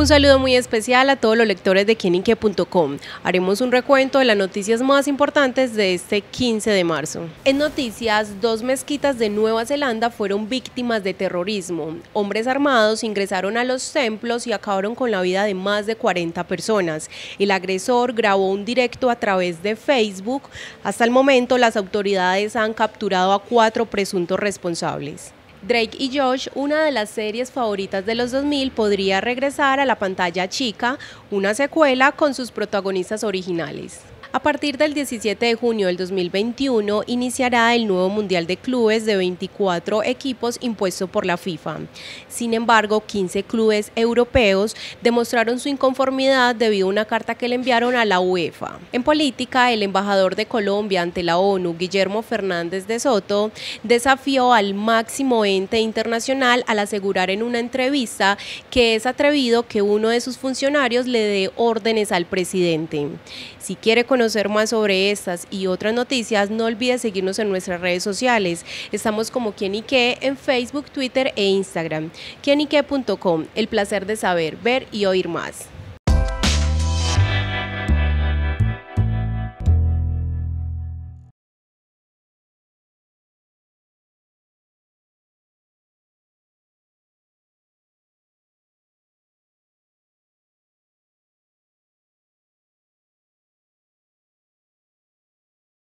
Un saludo muy especial a todos los lectores de quieninque.com. Haremos un recuento de las noticias más importantes de este 15 de marzo. En noticias, dos mezquitas de Nueva Zelanda fueron víctimas de terrorismo. Hombres armados ingresaron a los templos y acabaron con la vida de más de 40 personas. El agresor grabó un directo a través de Facebook. Hasta el momento, las autoridades han capturado a cuatro presuntos responsables. Drake y Josh, una de las series favoritas de los 2000, podría regresar a la pantalla chica, una secuela con sus protagonistas originales. A partir del 17 de junio del 2021 iniciará el nuevo Mundial de Clubes de 24 equipos impuesto por la FIFA. Sin embargo, 15 clubes europeos demostraron su inconformidad debido a una carta que le enviaron a la UEFA. En política, el embajador de Colombia ante la ONU, Guillermo Fernández de Soto, desafió al máximo ente internacional al asegurar en una entrevista que es atrevido que uno de sus funcionarios le dé órdenes al presidente. Si quiere conocer más sobre estas y otras noticias, no olvides seguirnos en nuestras redes sociales. Estamos como Quien y Qué en Facebook, Twitter e Instagram. quienyque.com, el placer de saber, ver y oír más.